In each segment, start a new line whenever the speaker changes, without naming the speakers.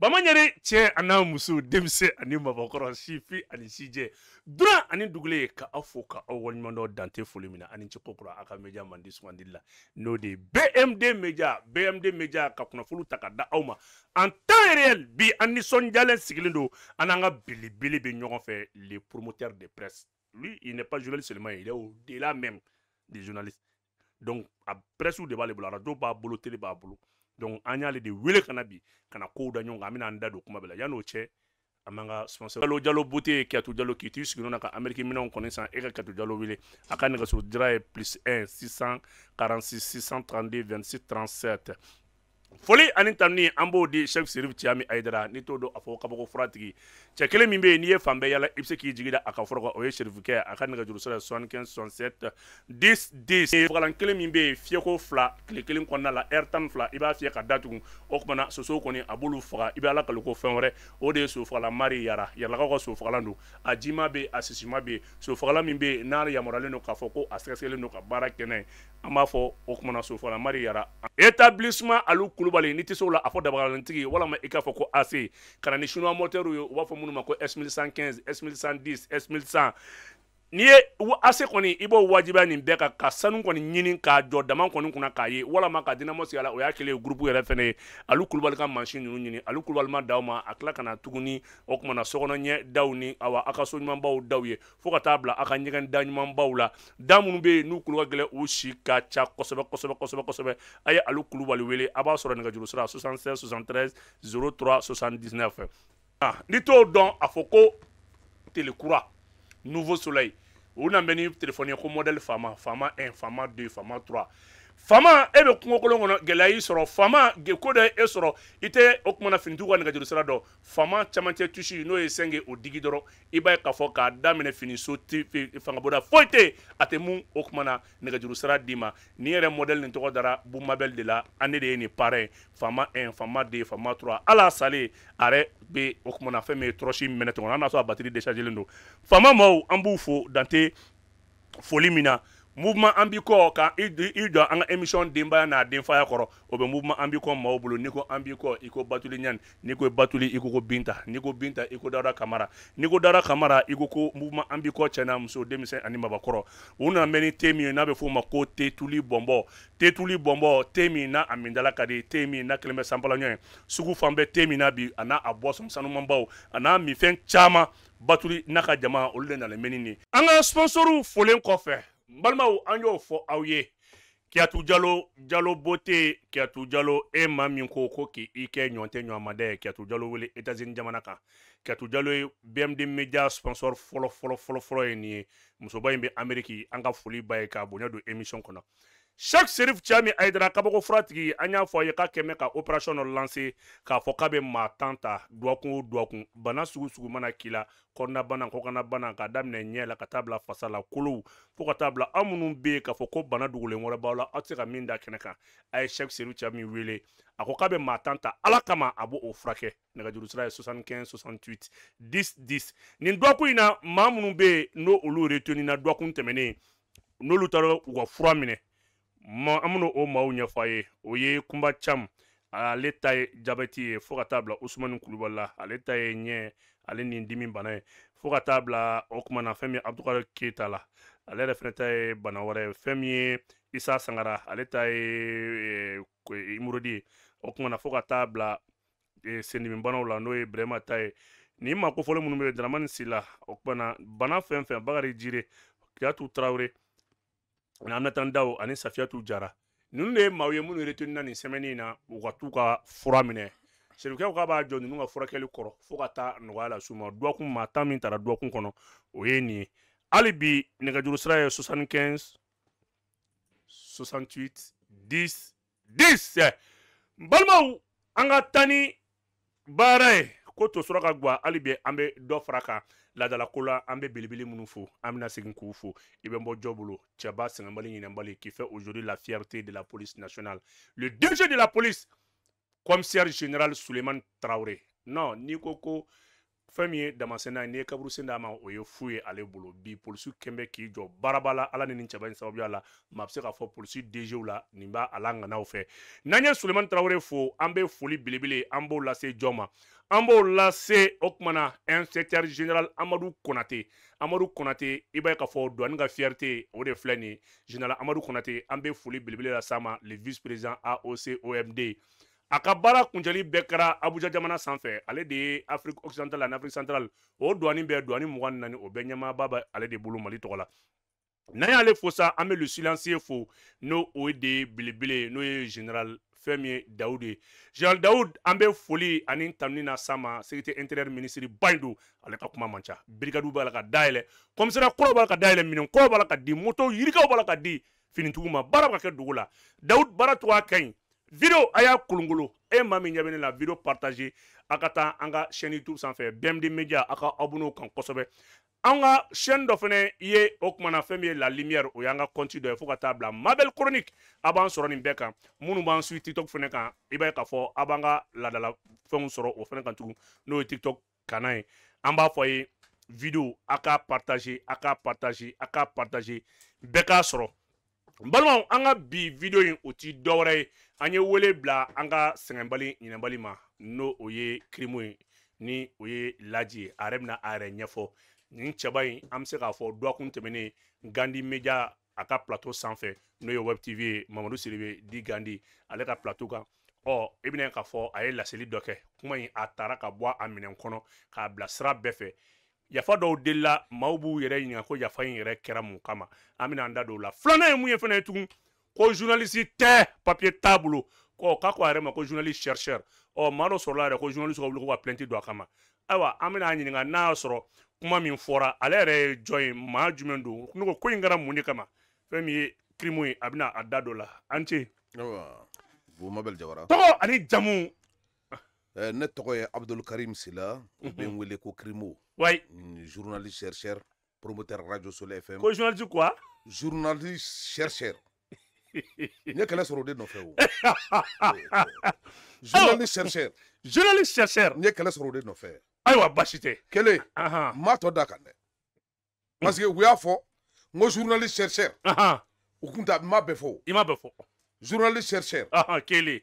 bamayɛre cɛɛ an'a muso denmisɛ ani mabɔkɔrɔ sifi ani sijɛ duran ani dugule ye ka aw fo ka aw waleɲumandɔ dante foli min na ani cikokura a ka media mandi sugandili la n'o de ye bmd media bmd media ka kunnafolo ta ka da aw ma en temps réel bi an nisɔndiyalen sigilen don an an ka belebele be ɲɔgɔn fɛ le promoteur de presse lui il n'est pas journaliste seulement il est au delà même des journalistes donc a presse de b'ale bolo arajo b'a bolo tele b'a bolo donc an de wele kana bi kana kow da ɲɔgɔn kan an bɛna an da don kuma bɛɛ a cɛ k'i na ka ameriki minɛnw kɔni san e ka kiyatu jalo a plus 1 646 632 37 foli ani tanuni an b'o di chef sirif ciyami ayidara n'i t'o don a fɔ kabako furatigi cɛ kelen min bɛ yen n'i ye fan bɛɛ yala i be se k'i jigi da a ka fɔlɔ kan o ye sherifikɛ a ka nɛgɛjuru sira ye quinze soixante sept dix dix fagalan e kelen min bɛ yen fiyɛko fila tile kelen kɔnɔna la ɛri tan fila i b'a fiyɛ ka datugu o kumana sosow kɔni a b'olu faga i bɛ ala kali fɛn wɛrɛ o de ye sofagalan mari yara yalakaw ka sofagalan don a jima bɛ a sisima bɛ yen sofagalan min bɛ yen n'a yamaruyalen don k'a fɔ ko a sɛgɛsɛgɛlen don ka baara kɛnɛ an b'a fɔ o tuma sofagalan mari yara établissement alu kulubali ni tɛ se la a fɔ dabagalantigi walama i k'a fɔ ko ac kana ni chinois motɛriw ye u b'a fɔ minnu ma ko s 115 s 110 s 1100 n'i ye ase kɔni i b'o wajibiya nin bɛɛ kan ka sanu kɔni ɲini k'a jɔ dama kɔni kunna k'a ye walama ka dinamo sigi a la o y'a kelen ye gurupu yɛrɛ fɛnɛ ye alu kulubali ka mansin ninnu ɲini alu kulubali ma d'aw ma a tila ka na tuguni o kumana sɔgɔnɔɲɛ daw ni awa a ka soɲumanbaw daw ye fɔɔ ka taa bila a ka ɲɛgɛn da ɲumanbaw la da minnu be yen n'u kulu ka gɛlɛ u si ka ca kosɛbɛ kosɛbɛ kosɛbɛ kosɛbɛ a ye alu kulubali wele a b'a sɔrɔ nɛgɛjuru sira 76 73 03 79 ni t'o dɔn a fɔ ko telekura nouveau soleil on a mené téléphone, au modèle Fama, FAMA 1 FAMA 2 FAMA 3 fama e be kungo kolon kɔnɔ gɛlɛya y'i sɔrɔ fama ko dɔ e sɔrɔ i tɛ o kumana finitigiw ka nɛgɛjuru sira dɔ fama camancɛ tusi n'o ye sɛnge o digi dɔrɔ i b'a ye k'a fɔ k'a daminɛ finiso fangaboda foyi tɛ a tɛ mun o kumana nɛgɛjuru sira d'i ma ni yɛrɛ mɔdɛli nin tɔgɔ dara bumabɛl de la ale de ye nin para ye faama un faama deux faama trois hal'a salen a yɛrɛ o kumana fɛn min ye tɔrɔsi minɛ tɔgɔ hali n'a sɔrɔ a batiri déchargé do don faama maaw an b'u fo dan tɛ foli min na mouvement an b'i kɔ ka i jɔ an ka émission denbaya n'a denfaya kɔrɔ o bɛ mouvement an b'i kɔ maaw bolo n'i ko an b'i kɔ i ko batuli ɲani n'i ko batuli i ko ko binta n'i ko binta i ko dawuda kamara n'i ko dawuda kamara i ko ko mouvement an b'i kɔ cɛ n'a muso denmisɛn ani mabakɔrɔ u nana mɛn ni te min ye n'a bɛ f'o ma ko tetuli bɔnbɔ tetuli bɔnbɔ te min n'a a mindala ka di te min n'a kelen bɛ sanpala ɲɔgɔn ye sugu fan bɛɛ te min na bi a n'a a bɔsɔn sanumanbaw a n'a minfɛn caman batuli n'a ka jama olu de nana mɛnni nin ye an ka sponsoriw folen kɔfɛ n balimaw an y'o fɔ aw ye kiyatu jalo jalo bote kiyatu jalo e ma min ko ko k'i kɛ ɲɔn tɛ ɲɔn ma dɛ kiyatu jalo wele etats jamana kan kiyatu jalo ye bmd media sponsor fɔlɔ fɔlɔ fɔlɔ fɔlɔ ye nin ye musoba in bɛ ameriki an ka foli ba ye k'a bonya don émission kɔnɔ shak serif jami ayidara kabako furatigi an y'a fɔ a ye k'a kɛmɛ ka operasiyɔn dɔ lanse k'a fɔ k'a bɛ maa tan ta dɔgɔkun o dɔgɔkun bana sugu sugu mana k'i la kɔnɔnabana kɔkanabana k'a daminɛ ɲɛ la ka taa bila fasa la kolow fɔɔ ka taa bila an minnu be yen k'a fɔ ko bana dogolen wɛrɛ b'aw la aw tɛ se ka min da kɛnɛ kan a ye shak serif jami wele a ko k'a bɛ maa tan ta ala kama a b'o furakɛ nɛgɛjuru sira ye 75 68 10 10 nin dɔgɔkun in na maa minnu be yen n'o olu retenina dɔgɔkun tɛmɛnen n'olu taara u ka fura minɛ ma an ben'o maaw ɲɛfɔ a ye o ye kunba cam ale ta ye jabɛti ye fɔɔ ka taa bila usumani kulubali la ale ta ye ɲɛ ale ni dimi bana ye fɔɔ ka taa bila o kuma na fɛn min abdukari keyita la ale yɛrɛ fɛnɛ ta ye bana wɛrɛ ye fɛn min ye isa sangara ale ta ye eh, imurodi ye o kuma na fɔɔ ka taa bila eh, sendimibanaw la n'o ye brɛma ta ye nin ma kofɔlen minnu be ye daramani sila o kumana bana fɛn fɛn bakari jire kiyatu tarawure ani daw ani safiyatu jara nunu de ye maaw ye minnu retenina nin sɛmɛni na u ka t'u ka fura minɛ sirikɛw k'a b'a jɔ ninnu ka furakɛli kɔrɔ fo ka taa nɔgɔya lase u ma dɔgɔkun min taara dɔgɔkun kɔnɔ o ye nin ye hali bi nɛgɛjuru sira ye 75 10 10 n balimaw an ka taa ni baara ye ko to sɔrɔ ka gwa hali bi an bɛ dɔ fara kan dans la an ambe belebele minnu fo an bɛna segin k'u fo i bɛ bɔ qui fait aujourd'hui la fierté de la police nationale le DG de la police commissaire général suleiman Traoré non n'i ko ko fɛn min ye damasɛnɛ n'i ye kaburu sen d'a ma o ye fu ye ale bolo bi polisiw kɛnbɛ k'i jɔ baaraba la ala ni nin cɛba in sababuya la maa bɛ se k'a fɔ polisi dgw la nin b'a ala ŋanaw fɛ n'an ye sulemani tarawele fo an bɛ foli belebele an b'o lase jɔn ma an b'o lase o kumana inspecteur général amadu konate amadu konate i b'a ye k'a fɔ dɔɔni ka fierté o de filɛ nin ye général amadu konate an bɛ foli belebele las'a ma le vice président aocomd a ka baara kuncɛli bɛɛ kɛra abuja jamana sanfɛ ale de ye afrique occidental ani afrique central o duwani bɛɛ duwani mugan ni naani o bɛɛ ɲɛmaaba bɛ ale de bolo mali tɔgɔ la n'an y'ale fo sa an bɛ le silansiye fo n'o o de ye belebele n'o ye général fɛn min ye dawudu ye général dawud an bɛ foli ani tanuni na sa ma sécurité intérieure ministre ba in don ale ka kuma man ca birikadiw b'a la ka dayɛlɛ commissariat kɔrɔ b'a la ka dayɛlɛ minɛn kɔrɔ b'a la ka di moto yirikaw b'a la ka di finitigiw ma baara bɛ ka kɛ dogo la dawud baara cogoya ka ɲi video a y'a kolongolo e ma min ɲɛ bɛ ne la video partage a ka taa an ka chaîne youtube sanfɛ bmd media a ka abonné kan kosɛbɛ an ka chaîne dɔ fɛnɛ ye o kumana fɛn min ye la lumière o y'an ka compte dɔ ye fɔɔ ka taa bila mabel chronique a b'an sɔrɔ nin bɛɛ kan minnu b'an sui tiktok fɛnɛ kan i b'a ye k'a fɔ a b'an ka ladala fɛnw sɔrɔ o fɛnɛ kan tugun n'o ye tiktok kana ye an b'a fɔ a ye video a k'a partage a k'a partage a k'a partage bɛɛ k'a sɔrɔ n balimaw an ka bi video in o ti dɔwɛrɛ ye an ye wele bila an ka sɛgɛnbali ɲinɛbali ma n'o o ye kirimu ye ni o ye laji ye a yɛrɛ bɛna a yɛrɛ ɲɛfɔ nin cɛba in an bɛ se k'a fɔ dɔgɔkun tɛmɛnen gandi media a ka plateau sanfɛ n'o ye web tv ye mamadu siribe di gandi ale ka plateau kan ɔ i bɛna k'a fɔ a ye laseli dɔ kɛ kuma in a taara ka bɔ a minɛn kɔnɔ k'a bila sira bɛɛ fɛ yafa dɔw delila maw b'u yɛrɛ ɲininga ko yafa in yɛrɛ kɛra mun kama an bɛna an da don o la filanan ye mun ye fana ye tugun ko journaliste tɛ papier t'a bolo ko k'a ko a yɛrɛ ma ko journaliste chercheur ɔ maa dɔ sɔrɔla yɛrɛ ko journaliste ka wuli ko ka plainte don a kama ayiwa an bɛna a ɲininka n'a y'a sɔrɔ kuma min fɔra ale yɛrɛ ye jɔn ye maa jumɛn don ne ko ko in kɛra mun de kama fɛn min ye kirimu ye a bɛna a da don la an
ce. tɔgɔ
ani jamu
Euh, ne tɔgɔ ye abdulkarim sila u bɛ n mhm. wele ko krimo wayi journaliste chercheur promoteur radio soleil fm ko journaliste quoi journaliste chercheur n ye kɛlɛ sɔrɔ o de nɔfɛ o oh. journaliste chercheur oh, journaliste chercheur n ye kɛlɛ sɔrɔ o de nɔfɛ ayiwa ah, basi tɛ kelen n ah, ah. m'a tɔ da kan dɛ parce que u y'a fɔ n ko journaliste chercheur u tun t'a m'a bɛɛ fɔ i m'a bɛɛ fɔ journaliste chercheur kelen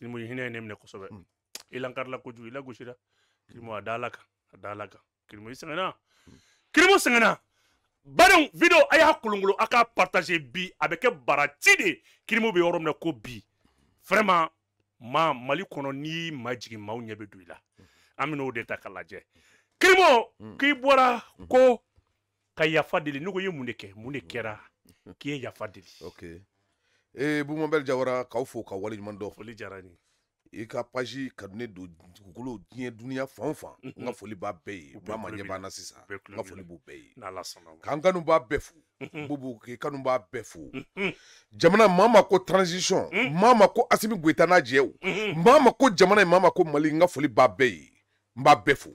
kilimo hinɛ ye ne minɛ kosɛbɛ hmm. i lankarila kojugu i lagosira kilimo hmm. a dala kan a dala kan kilimo hmm. video a y'a kolonkolon a bi a barati de kilimo bɛ yɔrɔ na ko bi vraiment ma mali kɔnɔ n'i majigin maaw ɲɛ bɛ don de ta k'a lajɛ k'i bɔra ko ka yafa deli ne ko i
Okay. ee eh, bumabɛli jawara k'aw fo ka waleɲuman dɔn foli diyara n i ka paji ka di ne don dugukolo diɲɛ duniya fan o fan n ka foli b'a bɛɛ ye ba ma ɲɛ b'an na sisan n ka foli b'u bɛɛ ye k'an kanu b'a bɛɛ fo bubu k'i kanu b'a bɛɛ fo jamana maa ma ko transition maa ma ko asimi goyita n'a jɛw maa ma ko jamana maa ma ko mali n ka foli b'a bɛɛ ye n b'a bɛɛ fo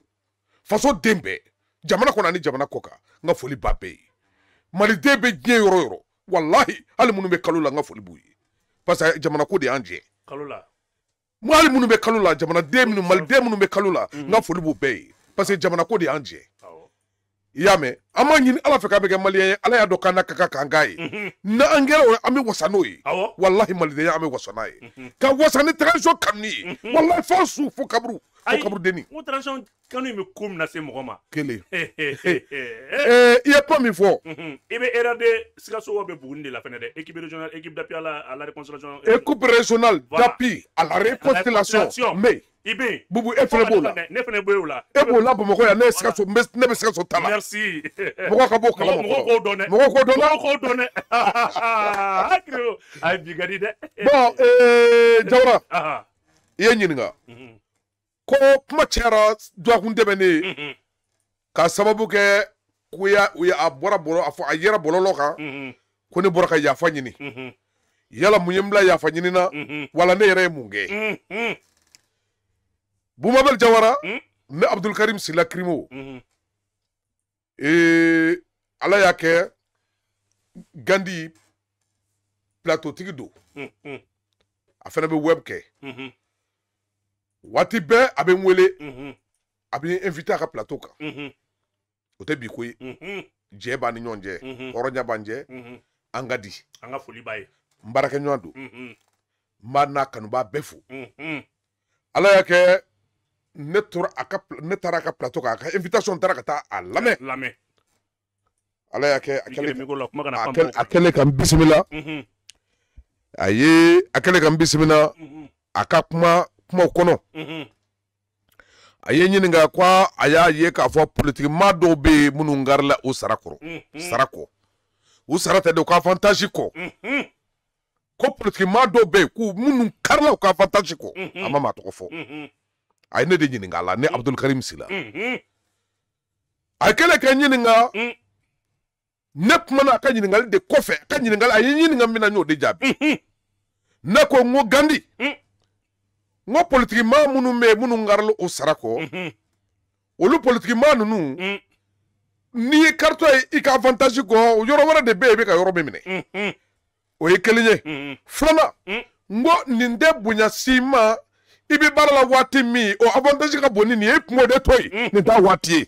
faso den bɛɛ jamana kɔnɔ ani jamana kɔ kan n ka foli b'a bɛɛ ye maliden bɛ diɲɛ yɔrɔ yɔrɔ wallahi hali minnu bɛ kalo la foli b'u parce jamana ko de y'an jɛ kalo la hali minnu bɛ kalo la jamanaden minnu maliden minnu bɛ kalo mm. foli b'u bɛɛ parce jamana ko de y'an jɛ I y'a mɛn an ala fɛ k'a bɛ kɛ ye ala y'a dɔn k'an na ka kan k'an k'a ye n'an kɛra o ye an bɛ wasa n'o ye walahi ka wasani ni mhm. transition kanu eh, ye walahi fo su fo kaburu fo kaburudennin.
n ko mhm. transition kanu in bɛ na min lase kele eh kelen i ye kuma min fɔ. i bɛ RRD Sikaso wa bɛ Buguni de la fana de equipe régionale equipe d'appui à la à la réconciliation.
équipe régionale d'appui à la réconciliation mais i bubu e fana b'o la ne fana b'o la. e b'o la ne eh, ye sikaso ne merci. b'o k'o dɔn dɛ. mɔgɔ k'o dɔn dɛ. mɔgɔ k'o ka di dɛ. bɔn ye ko kuma mhm. k'a sababu mhm. ko ne mhm. yala mun bila na wala ne yɛrɛ ye Boumabel Jawara ne Abdul Karim Sila Krimo ala y'a kɛ Gandi platotigi don a fana bɛ web kɛ waati bɛɛ a bɛ n wele a bɛ n invité a ka plateau kan o tɛ bi ko ye jɛ b'an ni ɲɔgɔn cɛ hɔrɔnya b'an cɛ an ka di foli b'a ye n baarakɛɲɔgɔn don n b'a n'a kanubaa bɛɛ fo ala ne tora a ka ne taara a ka plateau kan a ka invitation taara ka taa a lamɛn lamɛn ala y'a kɛ a kɛlen a kɛlen ka n bisimila a ye a kɛlen ka n bisimila a ka kuma kumaw kɔnɔ a ye ɲininka ko a y'a ye k'a fɔ politikima dɔw bɛ yen minnu garila o sara kɔrɔ sara kɔ u sara tɛ de u ka avantage kɔ ko politikima dɔw bɛ yen k'u minnu karila u ka avantage kɔ a ma maa tɔgɔ fɔ a ne de ɲininga la ne mm. abdulkarim sila mm, mm. a kɛlen ka ɲininga ne kumana a ka ɲiningali de kɔfɛ a ka ɲiningali a ɲininga min na de jaabi ne ko n gandi n ko politikimaa minnu bɛ yen minnu o sara kɔ olu politikimaa nunu n'i karto karitɔ ye i ka avantage kɔ yɔrɔ wɛrɛ de bɛ yen i ka yɔrɔ min minɛ o ye kelen ye filanan n ko nin tɛ bonya si ma. i bɛ baara la waati min o avantage ka bon ni mm-hmm. nin ye i kungo de to yen nin t'a waati ye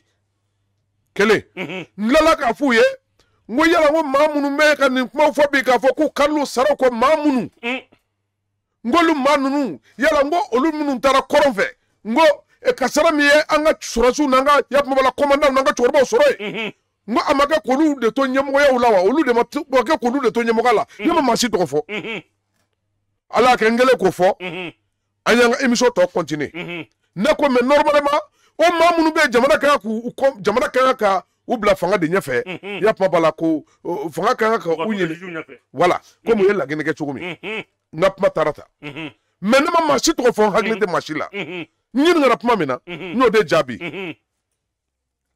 kelen mm-hmm. n tilala k'a f'u ye n ko yala n ko maa minnu bɛ ka nin kuma fɔ bi k'a fɔ k'u kalo sara kɔ maa minnu mm. n k'olu maa ninnu yala n ko olu minnu taara kɔrɔn fɛ n ko e ka sara min ye an ka sɔrɔsiw n'an ka yabumabala kɔmandanw n'an ka cɛkɔrɔbaw sɔrɔ yen mm-hmm. n ko a ma kɛ k'olu de to ɲɛmɔgɔyaw la wa olu de ma kɛ k'olu de to ɲɛmɔgɔ la ne ma maa si tɔgɔ fɔ ala y'a kɛ n kɛlen k'o fɔ. an y'an ka émission tɔ kɔntine mhm. ne ko mɛ nɔrɔmaleman o maa minnu bɛ jamana kan k'u jamana kan ka u bila fanga de ɲɛfɛ mhm. ya kuma b'a la ko fanga kan ka u ɲini wala komi mhm. u ye laginɛ kɛ cogo min n ka kuma taara ta mɛ ne ma maa si tɔgɔ fɔ n hakili tɛ maa si la n ɲininkara kuma min na n y'o de jaabi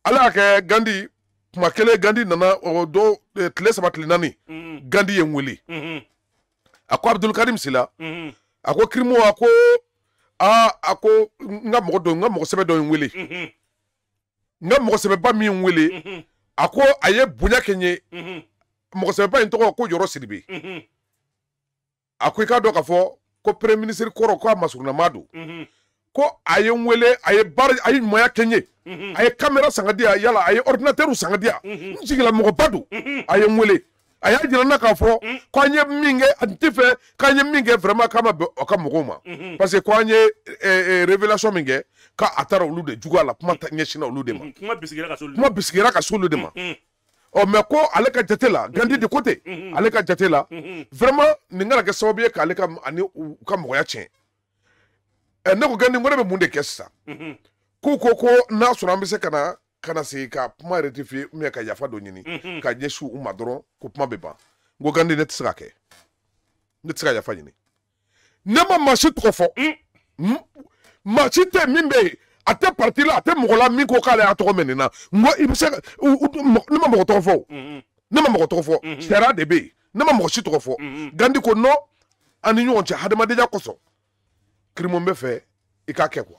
ala y'a kɛ gandi kuma kelen gandi nana o don tile saba tile naani gandi ye n wele a ko abudulkarim sila a ko kirimu a ko aa a ko n ka mɔgɔ dɔ n ka mɔgɔ sɛbɛ dɔ ye n wele n ka mɔgɔ sɛbɛba min ye n wele a ko a ye bonya kɛ n ye mɔgɔ sɛbɛba in tɔgɔ ko yɔrɔ siribe a ko i k'a dɔn k'a fɔ ko premier ministre kɔrɔ mhm. ko a masurunnama don ko a ye n wele a ye baara a ye ɲumanya kɛ n ye mhm. a ye kamera sanga di yan yala a ye ordinateur sanga di yan mhm. n jigila mɔgɔba don a ye n wele. a y'a jira n na k'a fɔ mm. k'an ye min kɛ n tɛ fɛ k'an ye min kɛ vraiment k'a ma bɛn a ka mɔgɔw ma parce que k'an ye révélation min kɛ k'a taara olu de juguya la kuma ɲɛsinna olu de ma
kuma bisigira ka se olu de ma ɔ
mɛ ko ale ka jate la gandi de kote
ale ka jate la vraiment
nin kana kɛ sababu ye k'ale ka ani u ka mɔgɔya tiɲɛ ɛ eh, ne ko gandi ko ne bɛ mun de kɛ sisan mm-hmm. k'u ko ko n'a sɔrɔ an bɛ se ka na kana segin ka kuma rectifier ou ka yafa dɔ ɲini ka ɲɛsin u ma dɔrɔn ko kuma bɛ ban n ko gandi ne tɛ se ka kɛ ne tɛ se ka yafa ɲini ne ma maa tɔgɔ fɔ maa tɛ min bɛ yen a tɛ parti la a tɛ mɔgɔ min ko k'ale y'a tɔgɔ mɛn n ko i bɛ se ka ne ma mɔgɔ tɔgɔ fɔ ne ma mɔgɔ tɔgɔ fɔ sariya de bɛ yen ne ma mɔgɔ si tɔgɔ fɔ gandi ko nɔ an ɲɔgɔn cɛ hadamadenya kosɔn kirimu bɛ fɛ i k'a kɛ kuwa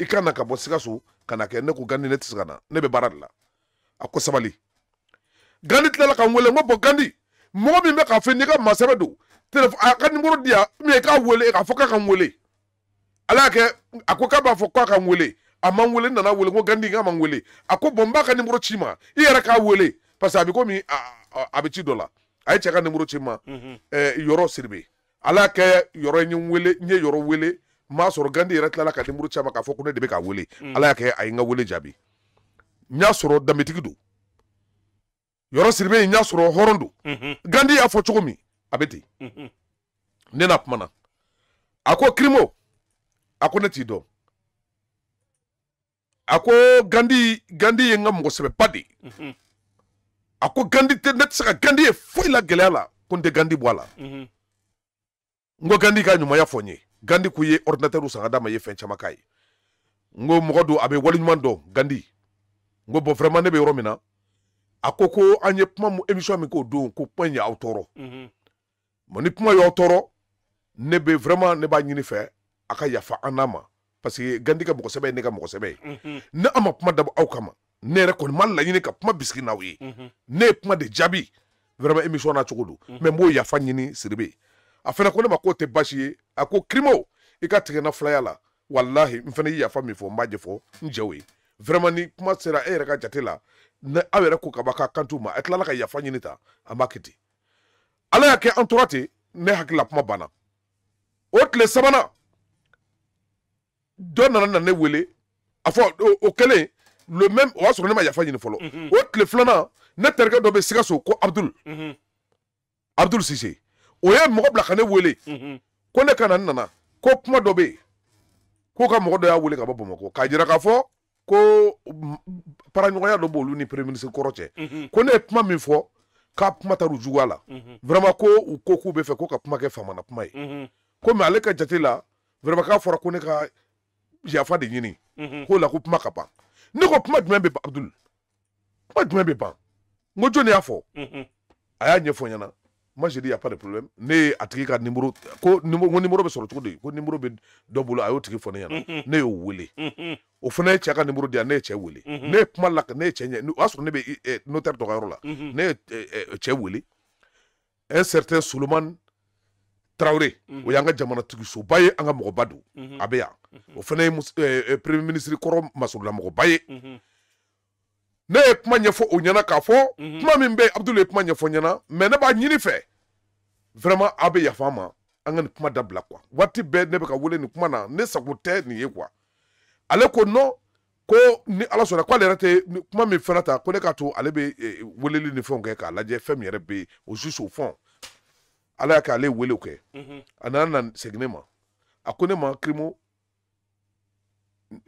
i ka na ka bɔ sikaso ka na kɛ ne ko gandi ne tɛ se ka na ne bɛ baara de la a ko sabali gandi tilala ka n wele n ko bɔn gandi mɔgɔ min bɛ k'a fɔ n'i ka masɛbɛ don telefo a ka nimoro di yan mɛ i k'a wele k'a fɔ k'a ka n wele ala y'a kɛ a ko k'a b'a fɔ k'a ka n wele a ma n wele n nana wele n ko gandi n k'a ma n wele a ko bɔn n b'a ka nimoro ci ma i yɛrɛ k'a wele parce que a bɛ komi a bɛ ci dɔ la a ye cɛ ka nimoro ci ma yɔrɔ siribe ala y'a kɛ yɔrɔ ye n wele n ye yɔrɔ wele m'a soro gandi yɛrɛ tilala ka nimuru k'a fɔ ko ne de bɛ k'a wele mm. ala y'a kɛ a ye n ka wele jaabi n y'a sɔrɔ danbetigi yɔrɔ siribe n y'a gandi y'a fɔ cogo min a bɛ
ten
ne na kumana a ko gandi gandi ye n ka mɔgɔsɛbɛba de -hmm. a gandi tɛ ne tɛ gandi ye foyi la gɛlɛya gandi bɔ a la n gandi ka ɲumanya fɔ n Gandhi kouye ordnater ou sa nga dama ye fen chanmakay. Ngo mwadou abe wali nwando Gandhi. Ngo bo vreman nebe romina. Ako kou anye pman mwen emisyon mwen kou doon kou pwenye autoro. Mweni mhm. pman yo autoro, nebe vreman neba yini fe, aka yafa anama. Pasi Gandhi ka mwokosebe, neka mwokosebe. Mhm. Ne ama pman dabo aukama, ne rekonman la yini ka pman biskina we. Mhm. Ne pman dejabi, vreman emisyon na chokudu. Men mwen yafan yini siri be. a fana ko ne ma k'o tɛ baasi ye a ko kirimo i ka tigɛ filaya la walahi n fana ye yafa min fɔ n b'a ɲɛfɔ n jɛw ye vraiment ni kuma sera e yɛrɛ ka jate la ne aw yɛrɛ ko kaba ka kantu ma a tilala ka yafa ɲini ta an b'a kɛ ala y'a kɛ an tora ten ne hakilila kuma banna o tile sabanan dɔ nana na ne wele a fɔ o kɛlen le même o y'a sɔrɔ ne ma yafa ɲini fɔlɔ o tile filanan ne terikɛ dɔ bɛ sikaso ko abdul mhm. abdul sise o ye mɔgɔ bila ka ne wele ko ne kana nana ko kuma dɔ bɛ yen k'u ka mɔgɔ dɔ y'a wele ka bɔ bamakɔ k'a jira k'a fɔ ko paraɲɔgɔnya dɔ b'olu ni premier ministre kɔrɔ cɛ ko ne ye kuma min fɔ k'a kuma taar'u juguya la vraiment ko u ko k'u bɛ fɛ ko ka kuma kɛ faamana kuma ye ko mɛ ale ka jate la vraiment k'a fɔra ko ne ka yafa de ɲini k'o la ko kuma ka ban ne ko kuma jumɛn bɛ ban abudul kuma jumɛn bɛ ban n ko jɔn y'a fɔ a y'a ɲɛfɔ n ɲɛna moi j'ai dit il a pas de problème ne ye a tigi ka numéro ko numéro ko numéro bɛ sɔrɔ cogo di ko numéro bɛ dɔ bolo a y'o tigi ne ɲɛna ne y'o wele o fana numéro di ne ye cɛ ne ye la ne ye cɛ ɲɛ o ne bɛ notaire dɔ ka ne ye cɛ un certain solomani tarawele mhm. o y'an ka jamanatigisoba ye an ka mɔgɔba don mhm. a bɛ eh, eh, premier ministre kɔrɔ masurula mɔgɔba ne ye kuma ɲɛfɔ o ɲɛna k'a fɔ mhm. kuma min bɛ abudulu ye kuma ɲɛfɔ ɲɛna mɛ ne b'a ɲini fɛ vraiment aw bɛ yafa ma an ka nin kuma dabila kuwa waati bɛɛ ne bɛ ka wele nin kuma na ne sago tɛ nin ye kuwa ale ko nɔ ko ni ala sɔnna k'ale yɛrɛ tɛ kuma min fana ta ko ne k'a to ale bɛ eh, weleli ni fɛnw kɛ k'a lajɛ fɛn min yɛrɛ bɛ yen o juste au fond ala y'a kɛ ale ye welew kɛ mhm. a nana na segin ne ma a ko ne ma kirimo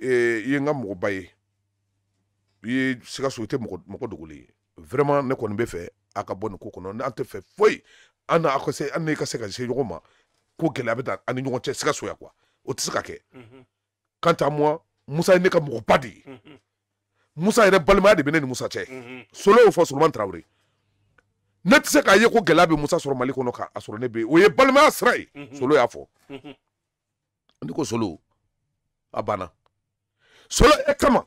eh, i ye n ka mɔgɔba ye i ye sikaso i tɛ mɔgɔ dogolen ye vraiment ne kɔni bɛ fɛ a ka bɔ nin ko kɔnɔ an tɛ fɛ foyi an n'a ka se an n'i ka se ka se ɲɔgɔn ma ko gɛlɛya bɛ taa an ni ɲɔgɔn cɛ sikaso yan quoi o tɛ se ka kɛ quant à moi musa ye ne ka mɔgɔba de ye musa yɛrɛ balimaya de bɛ ne ni musa cɛ solo y'o fɔ solomani tarawele ne tɛ se k'a ye ko gɛlɛya bɛ musa sɔrɔ mali kɔnɔ k'a sɔrɔ ne bɛ yen o ye balimaya sira ye solo y'a fɔ
ne
ko solo a banna solo e kama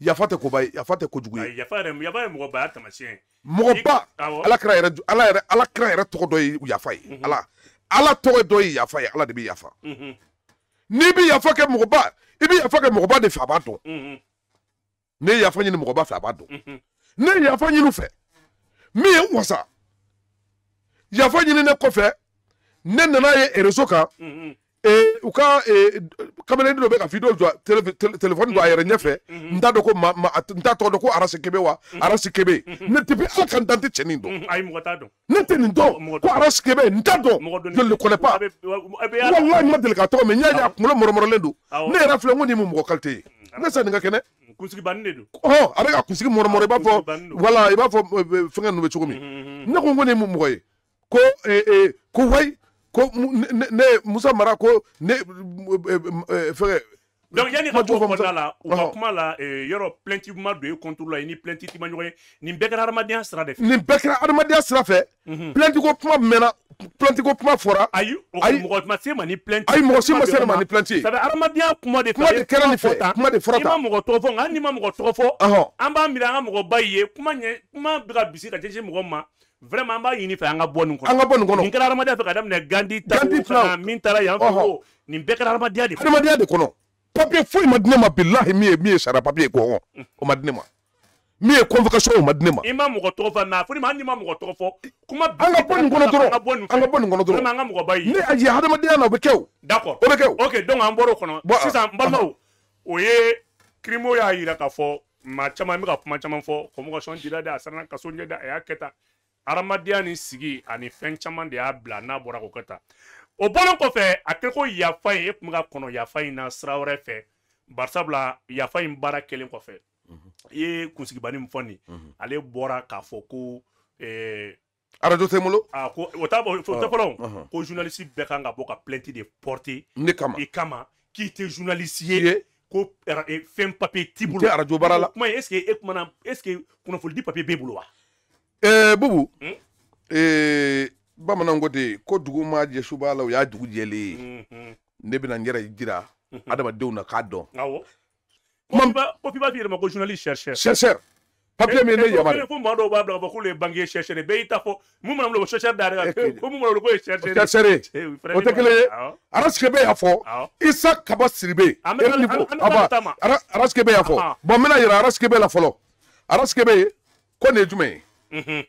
yafa tɛ koba ye yafa tɛ kojugu ye yafa
yɛrɛ mɔgɔba
ala kira yɛrɛ ala yɛrɛ ala kira yɛrɛ tɔgɔ dɔ ye yafa ye mhm. ala ala tɔgɔ dɔ ye yafa ala de bɛ yafa mhm. n'i bɛ yafa kɛ mɔgɔba i bɛ yafa kɛ de fɛ a mhm. ne ye yafa ɲini mɔgɔba a b'a ne ye yafa ɲini fɛ min ye n wasa yafa ɲini ne ye E, u ka e, kamalen dɔ bɛ ka video jɔ telefɔni don a yɛrɛ ɲɛfɛ n t'a dɔn ko ma n t'a tɔgɔ dɔn ko arasi kebe wa mhm. arasi kebe mhm. ne depi ala ka n dan tɛ cɛnin dɔn mhm. ayi mɔgɔ t'a dɔn ne tɛ nin dɔn ko arasi kebe n t'a dɔn je le connais pas
walayi n ma
deli ka tɔgɔ mɛn n y'a ye a kunkolo mɔrɔmɔrɔlen don ne yɛrɛ filɛ n ko nin ye mun mɔgɔ kalite ye mm, ne sa nin ka kɛnɛ
kunsigibanni de don
ɔhɔn a bɛ ka kunsigi mɔrɔmɔrɔ i e b'a fɔ wala i b'a fɔ fɛngɛ ninnu bɛ cogo min ne ko n ko nin ye mun mɔgɔ ye ko ko wayi Moussa ne musa ne eh, frère donc yanni ka bɔ kɔnɔna la u ka
kuma la yɔrɔ plaintif ma don e contre la ni plaintif ti ma ɲɔgɔn ye nin bɛɛ kɛra adamadenya sira de fɛ. nin bɛɛ
kɛra adamadenya sira fɛ. plaintif ko kuma mɛnna plaintif ko kuma fɔra. ayi o mɔgɔ ma se ma ni plaintif. ayi mɔgɔ si ma se ma ni plaintif sabu
adamadenya kuma de fɛ. kuma de kɛra nin fɛ kuma de fɔra tan. i ma mɔgɔ tɔgɔ fɔ nka hali n'i ma mɔgɔ tɔgɔ fɔ. an b'a miiri an ka mɔgɔba ye kuma ɲɛ kuma bɛ ka bisi ka ɲɛsin mɔgɔ ma. vraiment an b'a ɲini fɛ an ka bɔ nin kɔnɔ an ka bɔ nin kɔnɔ nin kɛra adamadenya fɛ ka daminɛ gandi ta gandi min taara yan fɛ ko nin bɛɛ kɛra adamadenya de adamadenya de kɔnɔ papiye foyi ma di ne ma bilahi min ye min ye sariya papiye ko hɔn
o ma di ne ma min ye convocation o ma di ne ma.
i ma mɔgɔ tɔgɔ fɔ n'a fɔ ma hali n'i ma mɔgɔ tɔgɔ fɔ kuma bɛɛ an ka bɔ nin kɔnɔ dɔrɔn an ka bɔ nin kɔnɔ dɔrɔn an ka mɔgɔ ba ye. ne ayi hadamadenya na o bɛ kɛ o. d'accord o bɛ kɛ o. ok donc an bɔr'o kɔnɔ sisan n balimaw o ye kirimo y'a yira k'a fɔ maa caman bɛ ka kuma caman fɔ convocation dira de a siranna kaso ɲɛ da a y'a kɛ tan adamadenya ni sigi ani fɛn caman de y'a bila n'a bɔra k'o kɛ tan o bɔlen kɔfɛ a kɛra ko yafa ye e tun bɛ ka kɔnɔ yafa in na sira wɛrɛ fɛ barisabula yafa in baara kelen kɔfɛ i ye kunsibani min fɔ nin ale bɔra k'a fɔ ko arajo tɛ n bolo o t'a fɔ o tɛ fɔlɔ ko journaliste bɛɛ kan ka bɔ ka plainte de porter ne kama i kama k'i tɛ journaliste ye ko e, fɛn papier t'i bolo n tɛ arajo baara la kuma ye est ce que e kumana est ce que kunnafonidi papier b'e bolo wa.
ɛɛ bubu. Hmm? ɛɛ bamananw ko ten ko dugu ma jɛ su la o y'a dugu jɛlen ye ne bena n yɛrɛ jira adamadenw na k'a dɔn. awɔ min ne eh, eh, yamaru. Eh, ko
maa dɔw b'a bila k'a fɔ k'olu ye bange chercheur bɛɛ y'i ta fɔ mun mana wolo ko chercheur da yɛrɛ kan ko mun mana wolo ko ye chercheur ye. chercheur
o tɛ kelen ye arasike bɛ y'a fɔ isa kaba siribe. Ah, an ah, bɛ taa ma arasike bɛ y'a fɔ ah, bɔn n bɛna yira arasike bɛ la fɔlɔ arasike bɛ ko nin ye jumɛn ye.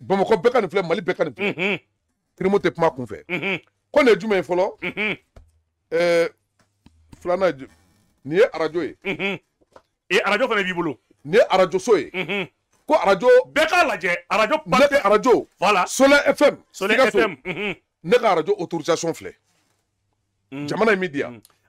bamakɔ mali filɛ kirimo mhm. tɛ kuma kun fɛ mhm. ko nin ye jumɛn ye fɔlɔ ɛɛ mhm. eh, filanan nin ye arajo ye e arajo fana b'i e. ko arajo arajo voilà sola fm sola fm ne ka arajo autorisation filɛ jamana e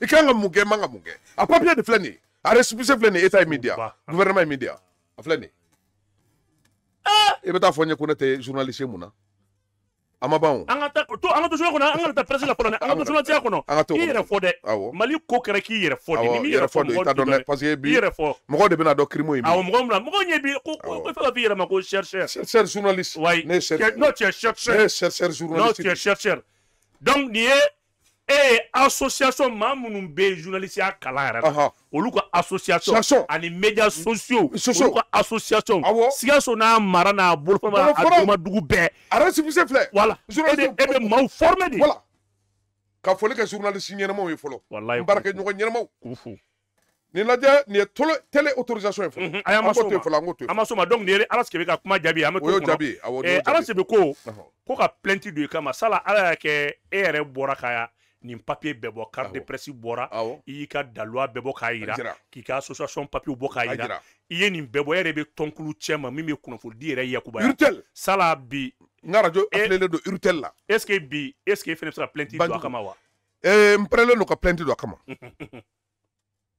i kan ka mun kɛ man ka mun kɛ a papiye de filɛ nin a resipise filɛ nin ye etat ye min di gouvernement ye a filɛ nin i bɛ taa fɔ n ye ko ne tɛ journaliste mun na a ma ban o.
an ka taa to an ka to journal kɔnɔ an ka taa presse la fɔlɔ dɛ an ka to journalitiya
kɔnɔ i yɛrɛ fɔ dɛ mali ko kɛra k'i yɛrɛ fɔ de ni m'i yɛrɛ fɔ mɔgɔ t'a dɔn dɛ parce que bi mɔgɔ de bɛna dɔn kirimu ye min awɔ
mɔgɔ min na mɔgɔ ɲɛ bi ko ko fɛn dɔ yɛrɛ ma ko chercheur chercheur journaliste wayi ne ye chercheur non tu es chercheur ne ye donc nin ye e eh, ye association maa minnu bɛ yen journalistes kalan yɛrɛ la olu ka association ani médias mm. sociaux olu ka association
sikaso n'a mara n'a bolofɛn n'a domadugu bɛɛ aresipisɛ filɛ wala e bɛ e maaw former de wala ka foli kɛ journalistes ɲɛnamaw ye fɔlɔ walayi n ɲɛnamaw k'u fo nin lajɛ nin ye tolo télé autorisation ye fɔlɔ an ma s'o ma an ma s'o ma donc nin
ye alasikebe ka kuma jaabi an bɛ t'o kɔnɔ ɛɛ alasikebe ko ko ka plainte don i kama sala ala y'a kɛ e yɛrɛ bɔra ka ni papiye bɛɛ bɔ carte de presse bɔra i y'i ka daluwa bɛɛ bɔ k'a yira k'i ka association papiyew bɔ k'a yira i ye nin bɛɛ bɔ e yɛrɛ bɛ tɔnkulu cɛ ma min bɛ kunnafonidi yɛrɛ yakubaya Urtel sala bi n ka radio e affilié don Urtel la est ce que bi est ce que e fana bɛ se ka plainte don a kama wa
ee n pɛrɛnlen don ka plainte don a kama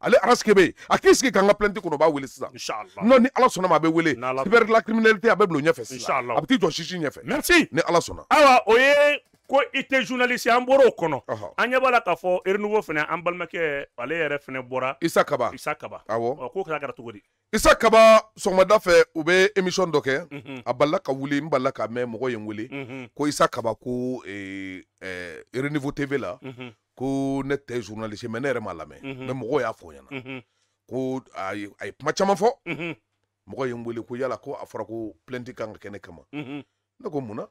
ale araske be yen a k'i sigi k'an ka plɛnti kɔnɔ o b'a wele sisan nɔ ni ala sɔnna ma a bɛ wele cyber la criminalité a bɛ bila o ɲɛfɛ sisan a bɛ t'i jɔ sisi ɲɛfɛ ni ala sɔnna ayiwa o ye ko i tɛ journaliste an bɔr'o kɔnɔ an ɲɛ b'a la
k'a fɔ renouveau fana an balimakɛ ale yɛrɛ fana bɔra isa kaba isa kaba awɔ k'o kɛra kɛra cogo
di isa kaba sɔgɔmada fɛ u bɛ émission dɔ kɛ mhm. a balila ka wuli n balila ka mɛn mɔgɔ ye n wele mhm. ko isa kaba ko eh, eh, renouveau tv la mhm ko ne tɛ journaliste ye mais ne yɛrɛ m'a lamɛn mais mɔgɔw mhm. y'a fɔ n ɲɛna mhm. ko a ye kuma caman fɔ mɔgɔ ye n wele ko yala ko a fɔra ko plainte kan ka kɛ ne kama mhm. ne ko mun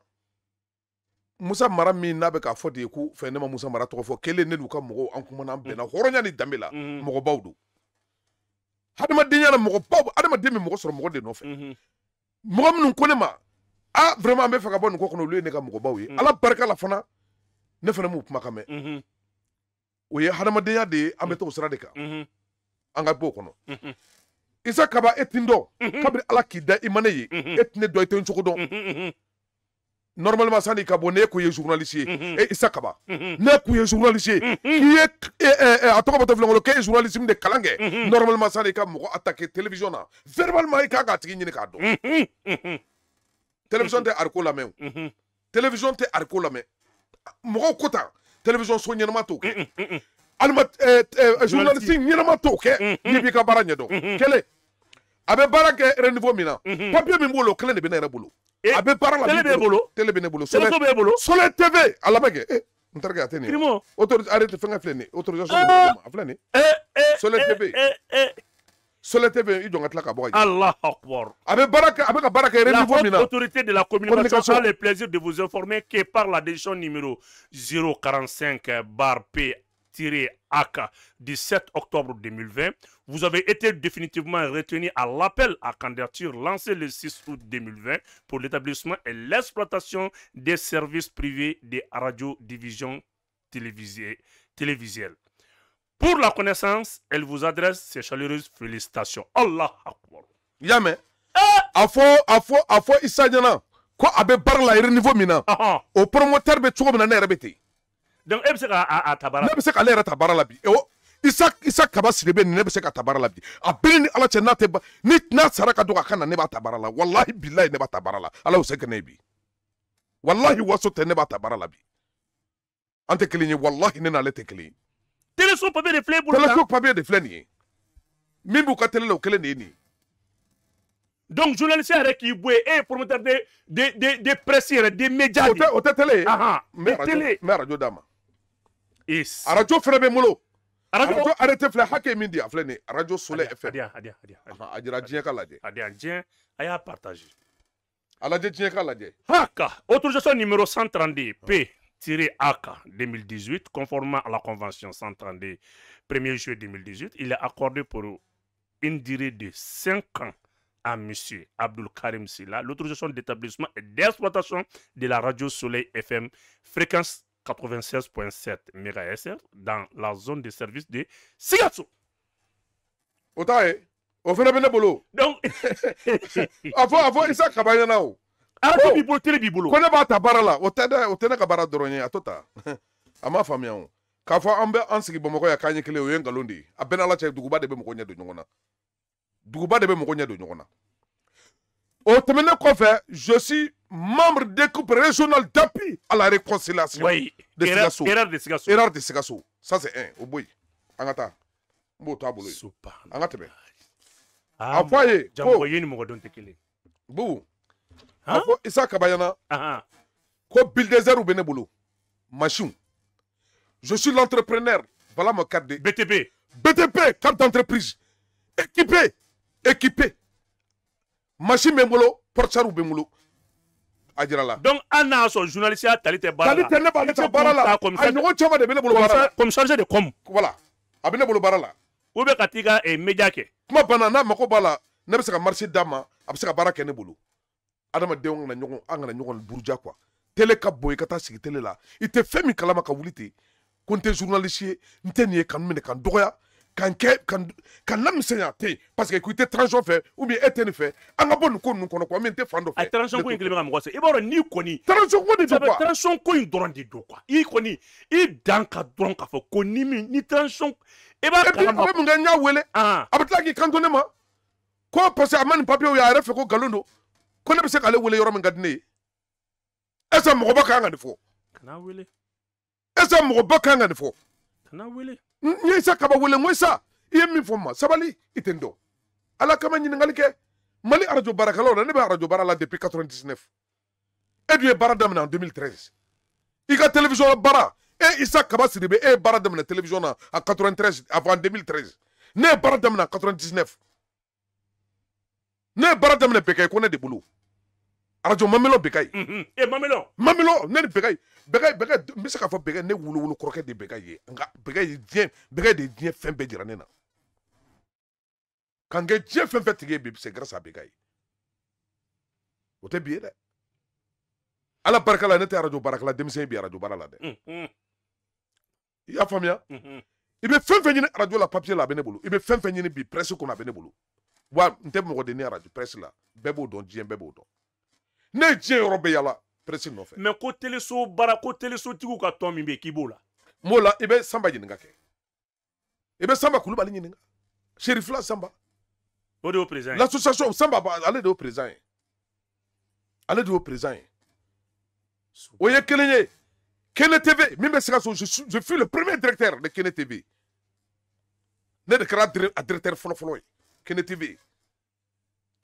musa mara min n'a bɛ k'a fɔ de ye ko fɛn ne ma musa mara tɔgɔ fɔ kelen ne n'u ka mɔgɔw an kumana an bɛnna hɔrɔnya ni danbe la mɔgɔbaw don hadamadenya la mɔgɔbaw adamaden bɛ mɔgɔ sɔrɔ mɔgɔ de nɔfɛ mɔgɔ minnu ko ne ma a vraiment an bɛ fɛ ka bɔ nin ko kɔnɔ olu ye ne ka mɔgɔbaw ye ala barika la fana ne fana m'u kumakan mɛn o ye hadamadenya de ye an bɛ t'o sira de kan an ka b'o kɔnɔ isa kaba e tin dɔn kabini ala k'i da i ma ne ye e ti ne dɔn i e tɛ n cogo dɔn normalement sani ka bɔ ne kun ye journaliste ye e isa kaba ne kun ye journaliste ye k'i ye e, e, a tɔgɔ bɔtɔ filankolo k'e ye journalisme de kalan kɛ normalement sani ka mɔgɔ attaquer télévision na verbalement i kan k'a tigi ɲini k'a dɔn télévision tɛ ariko lamɛn o télévision tɛ ariko lamɛn mɔgɔw ko tan télévision so ɲɛnama mm, mm, mm, t'o eh, kɛ eh, alima eh, journalisti ɲɛnama t'o kɛ n'i b'i ka baara ɲɛdɔn kelen a bɛ baara kɛ rendez-vous min na papier min b'o o kelen de bɛ ne yɛrɛ bolo a bɛ baara la télé b'e bolo télé bɛ ne bolo télé b'e bolo Soleil TV a lamɛn kɛ n terikɛ a tɛ nin ye autorisation arrête fɛngɛ filɛ nin ye autorisation bɛ bolo a ah. filɛ nin ye Soleil TV Cela était venu donc, à la Allah Akbar Avec Baraka, avec Baraka il L'autorité autorité de la communication a le
plaisir de vous informer que par la décision numéro 045 P AK du 7 octobre 2020, vous avez été définitivement retenu à l'appel à candidature lancé le 6 août 2020 pour l'établissement et l'exploitation des services privés des radiodivisions télévisées, télévisuelles. Pour la connaissance, elle vous adresse ses chaleureuses félicitations. Allah
Akbar. Yame. Afo, afo, afo Issa Kwa Ko abe bar la yere niveau mina. O promoteur be tsogo na Donc e se a tabara. Ne be se ka l'air tabara la bi. kaba ne be se ka tabara la bi. A Ala chenna te ba. Ni na saraka doka kana ne ba tabara la. Wallahi billahi ne ba tabara la. Ala se ne bi. Wallahi waso te ne ba tabara la bi. Ante wallahi ne na le Téléphone papier de filɛ pour papier de tele donc journaliste eh, médias. k'i informateur ah, ah, des promoteur de de de de presse télé Radio radio yes a Adia. Adia, fm. Ah, adia. Adia, Adia. Adia, Adia. Adia, Adia. Adia, Adia. Adia,
haka numéro 132 p tiré AK 2018, conformément à la Convention 132, 1er juillet 2018, il est accordé pour une durée de 5 ans à M. Abdul Karim Silla l'autorisation d'établissement et d'exploitation de la radio Soleil FM fréquence 96.7 MHz dans la zone de service de Sigatsu. Eh,
Donc, avant, avant, il arajo ah, oh. b'i bolo tele b'i bolo ko ne b'a ta baara la o tɛ dɛ o tɛ ne ka baara dɔrɔn ye a to ta a m'a faamuya o k'a fɔ an bɛ an sigi bamakɔ yan k'an ye kelen o ye nkalon de ye a bɛɛ n'ala cɛ duguba de bɛ mɔgɔ ɲɛ don ɲɔgɔn na duguba de bɛ mɔgɔ ɲɛ don ɲɔgɔn na o tɛmɛnen kɔfɛ je suis membre d'équipe régionale d'appui à la réconciliation oui. erreur de Sikaso erreur de Sikaso ça c'est un o bɔ yen an ka taa n b'o to a bolo yen an ka tɛmɛ a ah, fɔ a ye ko janmɔgɔ ye ni mɔgɔ dɔn tɛ kelen bon Ah, isa kabayana ah, ah. ko bildezɛriw bɛ ne bolo masiw je suis l'entrepreneur Voilà ma carte de btp btp carte d'entreprise équipé équipé machine bɛ n bolo portariw a la.
donc Anna, son journaliste tali talité barala. la tali tɛ ne b'ale tɛ baara la a ɲɔgɔn
de bɛ ne comme chargé de com. voilà a bɛ barala. bolo baara la. ou bien ka t'i ka n'a la ne bɛ se ka marché d'a ma hein. a bɛ se ne adamadenw kana ɲɔgɔn an kana ɲɔgɔn buruja kuwa tele ka bon i ka taa sigi tele la i tɛ fɛn min kalama ka wuli ten ko n tɛ journaliste ye n tɛ nin ye kanu minɛ ka n dɔgɔya ka n kɛ ka n ka n lamisɛnya tɛ parce que ko tɛ transition fɛ ou bien e tɛ nin fɛ an ka bɔ nin ko ninnu kɔnɔ quoi min tɛ fan dɔ fɛ. a transition ko in kelen bɛ ka mɔgɔ sɛgɛn i b'a dɔn n'i
kɔni. transition ko de don quoi transition ko in dɔrɔn de don quoi i kɔni i dan ka dɔrɔn k'a fɔ ko
ni min ni transition i b'a kalama. et puis a bɛ mun kɛ n y'a wele. Ah. a bɛ tila k'i kanto ne ma ko parce que a ma nin papier ye yɛrɛ fɛ ko nkalon don. ko ne bɛ se k'ale wele yɔrɔ min ka di ne ye ɛsɛ mɔgɔba kan ka nin fɔ kana wele ɛsɛ mɔgɔba kan ka nin fɔ kana wele n ye isa kaba wele n ko isa i ye min fɔ n ma sabali i tɛ n dɔn ala kama ɲininkali kɛ mali arajo baarakɛlaw la ne bɛ arajo baara la depuis 99 e dun ye baara daminɛ en 2013 i ka télévision baara e isa kaba siribe e ye baara daminɛ télévision na en 93 avant 2013 ne ye baara daminɛ en 99 ne ye baara daminɛ bɛɛ kɛ ko ne de bolo Rajou mamelo bekay mhm. e eh, mamelo. Mamelo, ne ni bekay bekay bekayi n bɛ se k'a fɔ bekayi ne wolowolo kɔrɔkɛ de bekay ye bekay bekayi bekay de diɲɛ fɛn be jira na ka n kɛ diɲɛ fɛn fɛn bi c'est grâce à bekayi o te bié ye ala barika la ne tɛ arajo baarakɛla bi radio baara la dɛ mhm. y'a famia mhm. Il bɛ fɛn fɛn ɲini arajo la papier la a bɛ ne bolo i bɛ fɛn bi presse ko a bɛ ne bolo wa n tɛ mɔgɔ deni arajo presse la Bebo don, dɔn bebo don ne ye diɲɛ yɔrɔ bɛɛ yala presse nɔfɛ mɛ ko teleso baara ko telesotigiw ka tɔn min bɛ k'i b'o la n b'o la i bɛ sanba ɲininka kɛ i bɛ sanba kulubali ɲininka serifila sanba o de président ye l'association sanba ale de y'o président ye ale de y'o président ye o ye kelen ye kene tv min bɛ sikaso je fus le premier directeur de kene tv ne de kɛra directeur fɔlɔfɔlɔ ye kene tv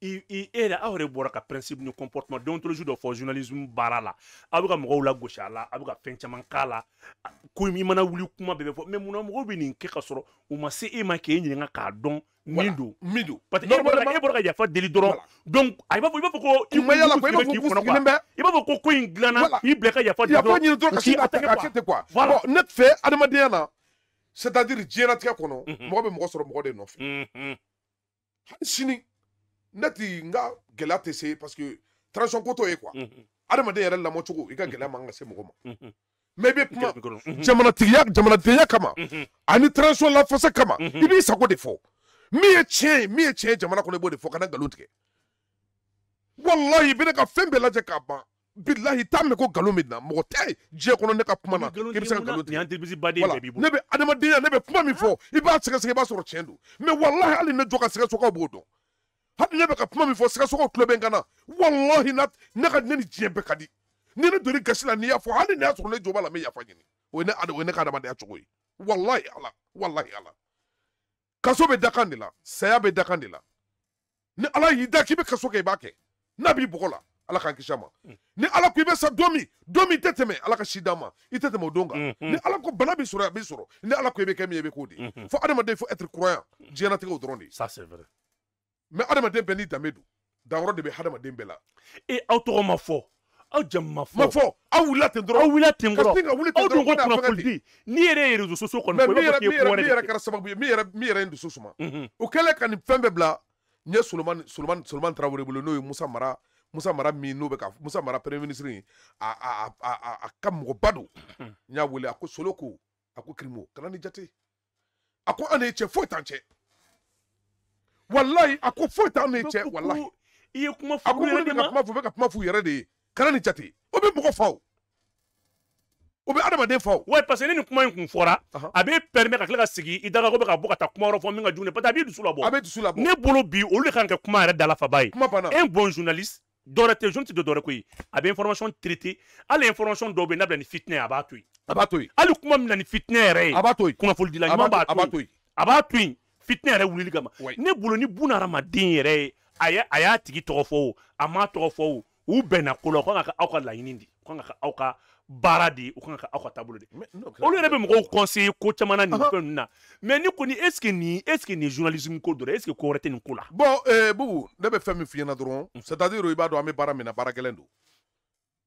i e yɛrɛ aw yɛrɛ bɔra ka principe ni comportement déontologie dɔ fɔ journalisme baara la aw bɛ ka mɔgɔw lagosi a la aw bɛ ka fɛn caman k'a la ko i mana wuli kuma bɛɛ bɛ fɔ mais munna mɔgɔw bɛ nin kɛ ka sɔrɔ u ma se e ma k'e ɲininka k'a dɔn min don min don parce que e bɔra ka e bɔra ka yafa deli dɔrɔn donc a i b'a fɔ i b'a fɔ ko i ma yala ko i b'a fɔ k'u sigilen bɛ i b'a fɔ ko ko in dilanna k'i
bila ka yafa deli dɔrɔn yafa ɲini dɔrɔn quoi voilà ne fɛ adamadenya na c'est à dire diɲɛlatigɛ kɔnɔ mɔgɔ bɛ mɔgɔ sɔrɔ mɔgɔ de nɔfɛ hali sini ne ti n ka gɛlɛya tɛ se parce que transition ko t'o ye quoi adamaden yɛrɛ lamɔcogo i ka gɛlɛya man kan ka se mɔgɔ ma mɛ i bɛ kuma jamanatigiya jamanatigiya kama ani transition lafasa kama i b'i sago de fɔ min ye tiɲɛ ye min ye tiɲɛ ye jamana kɔnɔ i b'o de fɔ kana nkalon tigɛ walahi i bɛ ne ka fɛn bɛɛ lajɛ k'a ban bilahi t'a mɛn ko nkalon bɛ na mɔgɔ tɛ diɲɛ kɔnɔ ne ka kuma na k'i bɛ se ka nkalon tigɛ ne bɛ adamadenya ne bɛ kuma min fɔ ah. i b'a sɛgɛsɛgɛ i b'a sɔrɔ tiɲɛ don mɛ walahi hali ne jɔ ka sɛgɛsɔgɔw b'o dɔn hali ne bɛ ka kuma min fɔ sikasogo tulo bɛ n kan na walahi na ne ka ne ni diɲɛ bɛɛ ka di ni ne donni gasi la n'i y'a fɔ hali n'a sɔrɔ ne jo b'a la n bɛ yafa ɲini o ye ne o ye ne ka adamadenya cogo ye walahi ala walahi ala kaso bɛ da kan de la saya bɛ da kan de la ni ala y'i da k'i bɛ kaso kɛ i b'a kɛ n'a b'i bɔgɔ la ala k'an kisi a ma mm. ni ala ko i bɛ sa don min don min i tɛ tɛmɛ ala ka si d'an ma i tɛ tɛmɛ o don kan ni ala ko bana b'i sɔrɔ a b'i sɔrɔ ni ala ko i bɛ kɛ min ye i bɛ k'o de fo adamaden fo être croyant diɲɛnatigɛ o dɔrɔn de ça c'est vrai mɛ adamaden bɛɛ n'i danbe don danyɔrɔ de bɛ hadamaden bɛɛ la. e aw tɔgɔ ma fɔ aw jamu ma fɔ. ma fɔ aw wulila ten dɔrɔn. aw wulila ten dɔrɔn. ka sin ka wuli ten dɔrɔn ko n'a fɛngɛ ten. n'i yɛrɛ ye réseau sociaux kɔni fɔ i e b'a fɔ k'i ye ko de kɛ. mɛ min yɛrɛ kɛra sababu ye min yɛrɛ min yɛrɛ ye n dusu suma. o kɛlen ka nin fɛn bɛɛ bila n ye solomani solomani solomani tarawele bolo n'o ye musa mara musa mara min n'o bɛ ka musa mara premier ministre in a a a a a ka mɔgɔba don. n y'a wele a ko solo ko a ko kirimo kana ni jate a ko an de ye cɛ foyi t'an cɛ walayi a ko foyi t'an n'e cɛ walayi i ye kuma fɔ yɛrɛ de ma a ko minnu bɛ ka kuma fɔ u yɛrɛ de ye kana nin jate o bɛ mɔgɔ fa o o bɛ adamaden fa o. wa parce que ni nin kuma in kun fɔra a bɛ pɛrime
ka tila ka sigi i da la ko bɛ ka bɔ ka taa kuma wɛrɛ fɔ min ka jugu ne parce que a b'i dusu labɔ a bɛ dusu labɔ ne bolo bi olu de kan ka kuma yɛrɛ dalafaba ye kuma banna un bon journaliste dɔwɛrɛ tɛ jeune tɛ dɔwɛrɛ ko ye a bɛ information traité hali information dɔw bɛ yen n'a bila ni fitinɛ a b'a to yen a b'a to yen hali kuma min na ni fitinɛ yɛrɛ ye a b'a to yen kunnafonidila ɲuman b'a to yen a b'a to yen fitinɛ yɛrɛ wulili kama ne bolo ni buna hadamaden yɛrɛ ye a y'a tigi tɔgɔ fɔ o a m'a tɔgɔ fɔ o u bɛnna ko la o kan ka aw ka laɲini de o kan ka kɛ aw ka baara de ye o kan ka aw ka taabolo de olu yɛrɛ bɛ mɔgɔw conseiller ko caman na nin fɛn
ninnu na mais ne kɔni est ce que nin est ce que nin journalisme ko dɔrɔn est ce que ko wɛrɛ tɛ nin ko la bon ɛɛ euh, Bubu ne bɛ fɛn min f'i ɲɛna dɔrɔn mm. c'est à dire i b'a dɔn an bɛ baara min na baara gɛlɛn don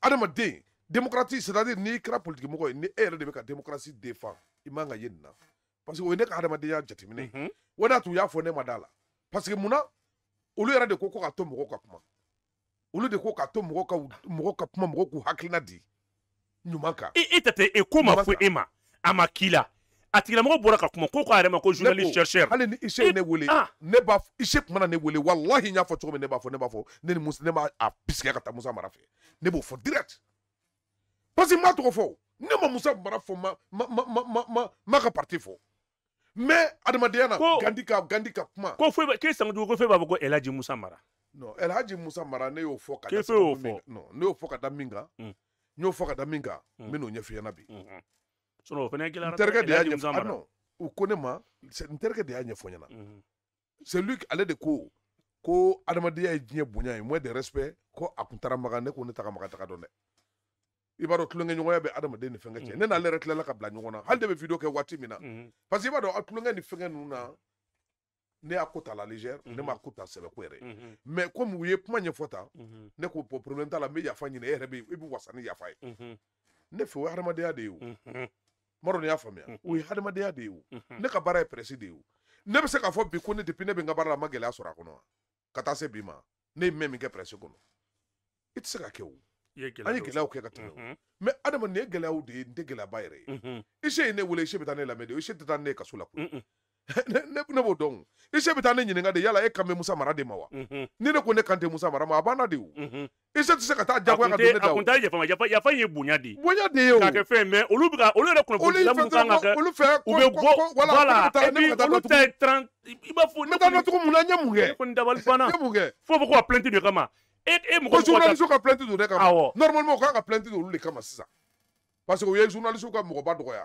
adamaden démocratie c'est à dire n'i kɛra politiki mɔgɔ ye ni e yɛrɛ de bɛ ka démocratie défend i man ka ye nin na parce que o ye ne ka adamadenya jateminɛ ye mhm. o de tun y'a fɔ ne ma d'a la parce que munna olu yɛrɛ de ko ko ka to mɔgɔw ka kuma olu de ko ka to mɔgɔw ka mɔgɔw ka kuma mɔgɔw k'u hakilina di ɲuman kan e
e tɛ e ko ma fɔ e ma a ma k'i la a tigilamɔgɔ
bɔra ka kuma ko yɛrɛ ma ko journaliste chercheur hali ni ne wele ah! ne b'a ne wele walahi n y'a fɔ cogo min ne b'a fɔ ne b'a fɔ ne ni Musa ne b'a a bisikɛ ka taa Musa mara fɛ ne b'o fɔ direct parce que n m'a tɔgɔ fɔ ne ma Musa mara fɔ ma ma ma ma ma ma ma ka parti fɔ mais adamadenya na Gandi ka Gandi ka kuma ko foyi k'e ko foyi b'a fɔ ko Elhaji Musa mara non Elhaji Musa mara ne y'o fɔ ka da ne y'o fɔ ka da min kan n y'o fɔ ka da min kan n bɛ n'o ɲɛf'i ɲɛna bi hmm o fana gɛlɛyara terikɛ de e y'a ɲɛfɔ non u ko ne ma n terikɛ de y'a ɲɛfɔ ɲɛna c'est mhm. lui ale de ko ko adamadenya ye diɲɛ bonya ye moins de respect ko a kun taara maga ne ko ne taga maga taga dɔn dɛ e i b'a dɔn tulonkɛɲɔgɔnya bɛ adamaden ni fɛnkɛ cɛ ne n'ale yɛrɛ tilala ka bila ɲɔgɔn na hali de bɛ video kɛ waati min na mhm. parce que i b'a dɔn tulonkɛ ni fɛnkɛ ninnu na ne y'a ko ta la légère ne mhm. m'a ko ta sɛbɛ ko yɛrɛ mais comme u ye kuma ɲɛfɔ tan ne ko bon problème t'a la n bɛ yafa ɲini e yɛrɛ bɛ i e bɛ wasa ni yafa ye ne fɛ o ye adamadenya de ye o Mm. marɔ y'a faamuya o ye hadamadenya de ye o ne ka baara ye pɛrɛsi de ye o ne bɛ se k'a fɔ bi ko ne depi ne bɛ n ka baara la n ma gɛlɛya sɔrɔ a kɔnɔ wa ka taa se bi ma ne ye mɛn min kɛ pɛrɛsi kɔnɔ i tɛ se ka kɛ o an ye gɛlɛyaw kɛ ka tɛmɛ o mɛ adama nin ye gɛlɛyaw de ye n tɛ gɛlɛyaba yɛrɛ ye i se ye ne wele i se bɛ taa ne lamɛn de i se tɛ taa ne ye kaso la koyi ne ne b'o dɔn i se bɛ taa ne ɲininka de yala e kan bɛ musa mara de ma wa mhm. ni ne ko ne kan tɛ musa mara ma a banna de o mhm. i se tɛ se ka taa jagoya ka don ne da o a kun
tɛ yafa yafa yafa ye
bonya de ye bonya de ye o k'a kɛ fɛn mɛ olu bɛ ka olu yɛrɛ kunnafoni sira mun kan ka kɛ olu fɛ u bɛ bɔ wala et puis olu ta ye
tran i b'a fɔ ne bɛ taa na cogo mun na n ye mun kɛ ne kɔni dabali banna n ye
mun kɛ fo ko ka plainte de kama
e e mɔgɔ ko journaliste
ka plainte don ne kama awɔ normalement u kan ka plainte don olu de kama sisan parce que u ye journaliste ka mɔgɔba dɔgɔya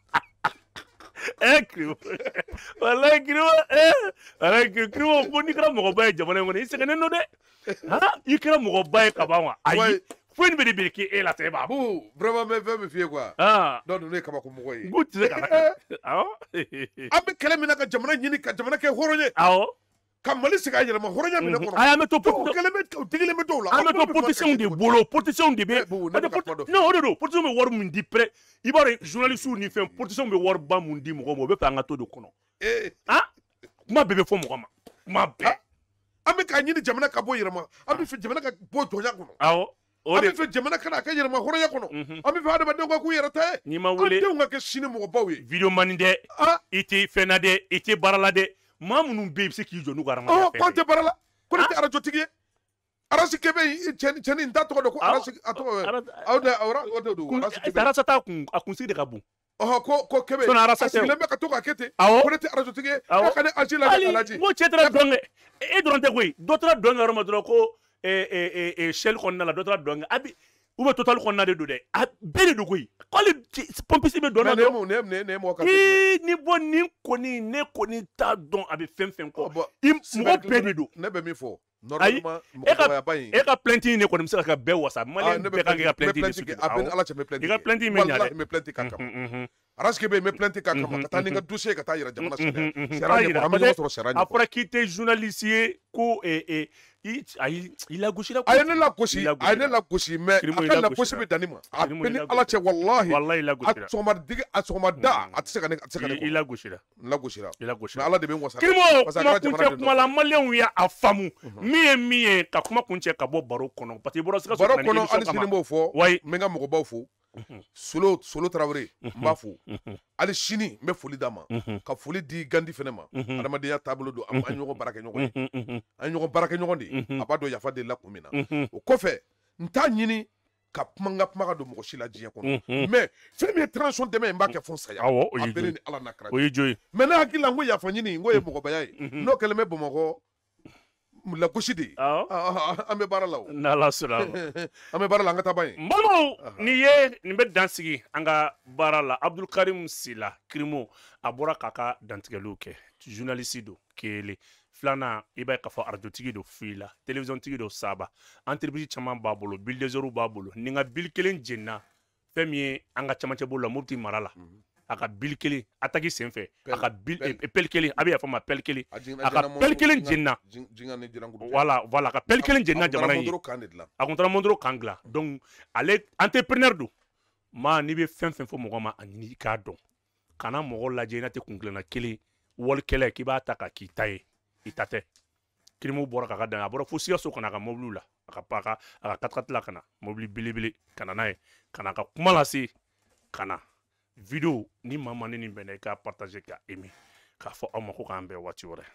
kiriwo walayi kiriwo walayi i sɛgɛnnen don dɛ i kɛra mɔgɔba ye
ni bɛ de biriki e an bɛ kɛlɛ min jamana ɲini ka jamana kɛ ka mali sigi mhm. a yɛlɛma hɔrɔnya minɛ kɔnɔ. a y'an bɛ to o tigilen bɛ t'o la. an bɛ to politisiyɛnw de
bolo politisiyɛnw de bɛ. non o de don politisiyɛnw bɛ wari min di pɛrɛ i b'a dɔn journalistes ni fɛn politisiyɛnw bɛ wari ba min di mɔgɔ ma o bɛ fɛ an ka to de kɔnɔ. han kuma bɛɛ bɛ fɔ mɔgɔ ma
kuma bɛɛ. an bɛ k'a ɲini jamana ka bɔ yɛlɛma an bɛ fɛ jamana ka bɔ jɔnya kɔnɔ. awɔ o de an bɛ fɛ jamana ka kɛ yɛlɛma hɔrɔnya kɔnɔ. an bɛ fɛ adamadenw ka k'u yɛrɛ ta ye. n'i ma wele an denw ka kɛ sini
mɔgɔbaw ye. video man di dɛ i tɛ fɛn na dɛ i tɛ baara la dɛ. maa minnu bɛ yen i bɛ se k'i jɔ n'u ka adamadenya bɛɛ ye. k'an tɛ
baara la ko ne tɛ ah! arajotigi ye arasi kebe cɛni n ta tɔgɔ dɔn ko arasi a tɔgɔ bɛ aw de awura o de don arasi kebe eh, arasa t'a kun a kunsigi de ka bon. ɔhɔ ko ko kebe sinɔn arasa tɛ o a sigilen bɛ ka to k'a
kɛ ten awɔ ko ne tɛ arajotigi ye aw e ka ne azi lajɛ e k'a lajɛ. hali n ko cɛ taara e dɔn kɛ e dɔrɔn tɛ koyi dɔ taara dɔn kɛ yɔrɔ min na dɔrɔn ko eh, eh, sɛli kɔnɔna la dɔ taara dɔn kɛ abi u bɛ total kɔnɔna de don dɛ a bɛɛ de don koyi k'ale pɔnpisi bɛ dɔn na dɔrɔn ee ni bɔ nin kɔni ne koni t'a don a bɛ fɛn fɛn kɔ mɔgɔ bɛɛ
de ne bɛ min fɔ ayi e ka e ka
plainte in de kɔni bɛ se ka kɛ bɛɛ wasa maliyɛn bɛɛ kan k'i ka plainte in de soutenir awɔ i ka plainte in bɛ
ɲa araske be me plante ka kama ka taa ni dossier ka taa yira jamana sariya sariya ɲɛkɔrɔ an bɛ ɲɔgɔn sɔrɔ sariya ɲɛkɔrɔ a journaliste ye ko i eh, ayi eh, i a ye ne lagosi a ye ne lagosi mais a ka lagosi bɛ dan ne ma a bɛ ni ala cɛ walahi walahi lagosira a sɔgɔma digi a sɔgɔma da a se ka ne a tɛ se ka ne kɔ i lagosira n lagosira i lagosira mais ala de bɛ wasa kirimo kuma kuncɛ kuma la
maliyɛnw y'a a faamu min ka kuma kuncɛ ka bɔ baro kɔnɔ parce que i bɔra sikaso baro kɔnɔ hali sini n b'o
fo solo solo tarawele n b'a fo hali sini n bɛ foli d'a ma ka foli di gandi fɛnɛ ma adamadenya taabolo don an ɲɔgɔn baarakɛ ɲɔgɔn de an ɲɔgɔn baarakɛ ɲɔgɔn de a b'a dɔn yafa de la kun min na o kɔfɛ n t'a ɲini ka kuma n ka kuma ka don mɔgɔ si la diɲɛ kɔnɔ mɛ fɛn min ye transition dɛmɛ n b'a kɛ fo n saya a bere ni ala n'a kira cɛ mɛ ne hakili la n ko yafa ɲini n ko ye mɔgɔbaya ye n'o kɛlen bɛ bamakɔ lagosi de ye an bɛ baara la n'ala sɔnna an bɛ baara la an ka taa ban ye n
balimaw nin ye nin bɛ dansigi an ka baara la abdulkarim sila kirimo a bɔra k'a ka dantigɛliw kɛ journaliste do kele filanan i b'a ye k'a fɔ arajotigi do fila televisiɔntigi do saba entreprise caman b'a bolo bildezɛriw b'a bolo nin ka bili kelen jenina fɛn min ye an ka camacɛ bolo la mopti mara la mm -hmm a ka bili kelen ataki sen fɛ a ka pɛli e, e, kelen a bɛ yafa pɛli kelen a ka pɛli kelen jenina wala wala a ka pɛli kelen jenina jamana ye a kun taara kan dilan donc ale entrepreneur don ma n'i bɛ fɛn fɛn fɔ mɔgɔ ma a ɲini i k'a dɔn kana mɔgɔ lajɛ i n'a tɛ kungilenna kelen walikɛla k'i b'a ta ka k'i ta ye i ta tɛ kirimu bɔra k'a ka dan a bɔra fo sikaso kana a ka mobiliw la a ka a ka a belebele ka na ye ka ka kuma lase ka video ni maa ma nin bɛnna i k'a partage k'a aimer k'a fɔ aw ma ko k'an bɛn waati wɛrɛ